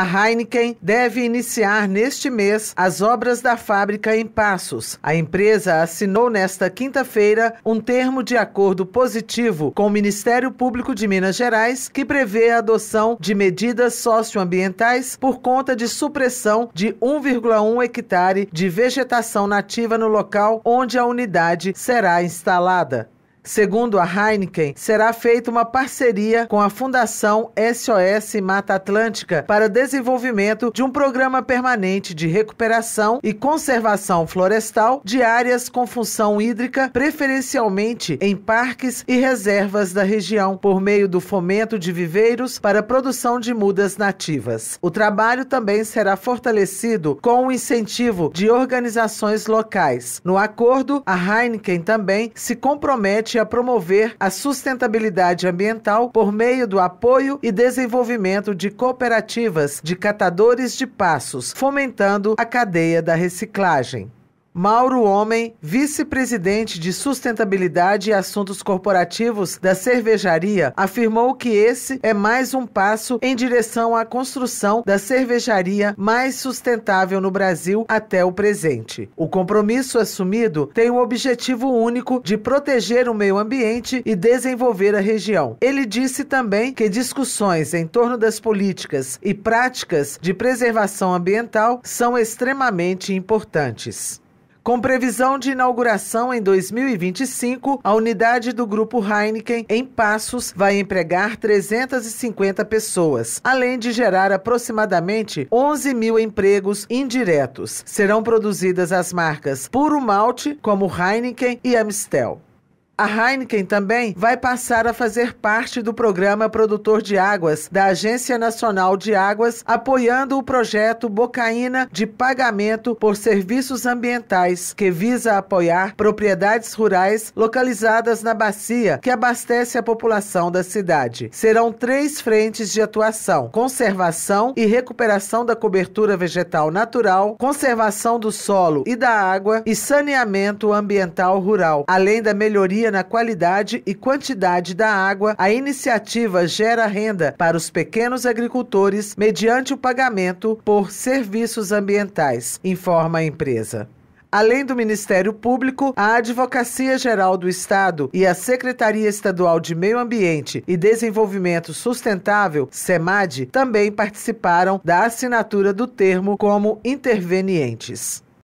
A Heineken deve iniciar neste mês as obras da fábrica em Passos. A empresa assinou nesta quinta-feira um termo de acordo positivo com o Ministério Público de Minas Gerais que prevê a adoção de medidas socioambientais por conta de supressão de 1,1 hectare de vegetação nativa no local onde a unidade será instalada. Segundo a Heineken, será feita uma parceria com a Fundação SOS Mata Atlântica para desenvolvimento de um programa permanente de recuperação e conservação florestal de áreas com função hídrica, preferencialmente em parques e reservas da região, por meio do fomento de viveiros para produção de mudas nativas. O trabalho também será fortalecido com o incentivo de organizações locais. No acordo, a Heineken também se compromete a promover a sustentabilidade ambiental por meio do apoio e desenvolvimento de cooperativas de catadores de passos, fomentando a cadeia da reciclagem. Mauro Homem, vice-presidente de Sustentabilidade e Assuntos Corporativos da cervejaria, afirmou que esse é mais um passo em direção à construção da cervejaria mais sustentável no Brasil até o presente. O compromisso assumido tem o objetivo único de proteger o meio ambiente e desenvolver a região. Ele disse também que discussões em torno das políticas e práticas de preservação ambiental são extremamente importantes. Com previsão de inauguração em 2025, a unidade do Grupo Heineken, em Passos, vai empregar 350 pessoas, além de gerar aproximadamente 11 mil empregos indiretos. Serão produzidas as marcas Puro Malte, como Heineken e Amstel. A Heineken também vai passar a fazer parte do programa Produtor de Águas da Agência Nacional de Águas, apoiando o projeto Bocaína de pagamento por serviços ambientais, que visa apoiar propriedades rurais localizadas na bacia que abastece a população da cidade. Serão três frentes de atuação: conservação e recuperação da cobertura vegetal natural, conservação do solo e da água e saneamento ambiental rural, além da melhoria melhoria na qualidade e quantidade da água, a iniciativa gera renda para os pequenos agricultores mediante o pagamento por serviços ambientais, informa a empresa. Além do Ministério Público, a Advocacia Geral do Estado e a Secretaria Estadual de Meio Ambiente e Desenvolvimento Sustentável, SEMAD, também participaram da assinatura do termo como intervenientes.